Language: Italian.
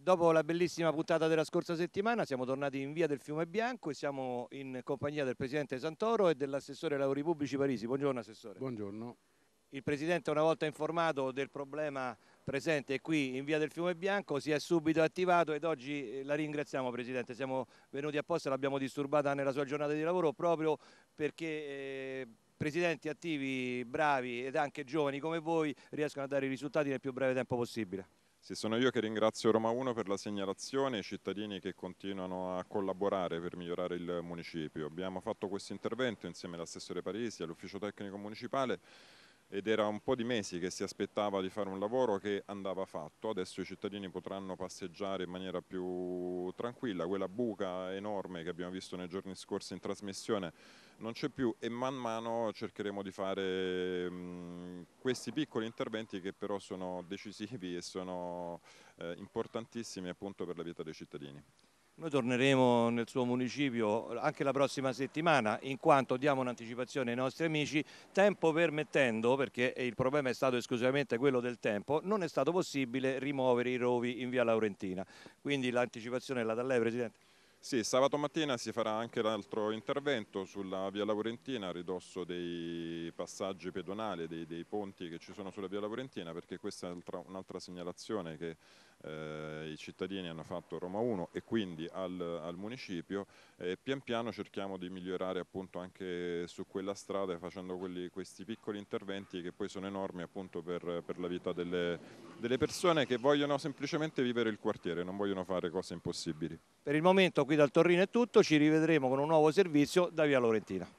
Dopo la bellissima puntata della scorsa settimana siamo tornati in via del Fiume Bianco e siamo in compagnia del Presidente Santoro e dell'Assessore Lavori Pubblici Parisi. Buongiorno Assessore. Buongiorno. Il Presidente una volta informato del problema presente qui in via del Fiume Bianco si è subito attivato ed oggi eh, la ringraziamo Presidente, siamo venuti apposta, l'abbiamo disturbata nella sua giornata di lavoro proprio perché... Eh, presidenti attivi, bravi ed anche giovani come voi riescono a dare i risultati nel più breve tempo possibile. Sì, sono io che ringrazio Roma 1 per la segnalazione e i cittadini che continuano a collaborare per migliorare il municipio. Abbiamo fatto questo intervento insieme all'assessore Parisi, all'ufficio tecnico municipale ed era un po' di mesi che si aspettava di fare un lavoro che andava fatto, adesso i cittadini potranno passeggiare in maniera più tranquilla, quella buca enorme che abbiamo visto nei giorni scorsi in trasmissione non c'è più e man mano cercheremo di fare mh, mm, questi piccoli interventi che però sono decisivi e sono eh, importantissimi appunto per la vita dei cittadini. Noi torneremo nel suo municipio anche la prossima settimana in quanto diamo un'anticipazione ai nostri amici, tempo permettendo, perché il problema è stato esclusivamente quello del tempo, non è stato possibile rimuovere i rovi in via Laurentina. Quindi l'anticipazione la dà lei Presidente? Sì, sabato mattina si farà anche l'altro intervento sulla via Laurentina a ridosso dei passaggi pedonali, dei, dei, ponti che ci sono sulla via Laurentina perché questa è un'altra segnalazione che eh, i cittadini hanno fatto Roma 1 e quindi al, al municipio e pian piano cerchiamo di migliorare appunto anche su quella strada facendo quelli, questi piccoli interventi che poi sono enormi appunto per, per la vita delle, delle persone che vogliono semplicemente vivere il quartiere, non vogliono fare cose impossibili. Per il momento qui dal Torrino è tutto, ci rivedremo con un nuovo servizio da Via Laurentina.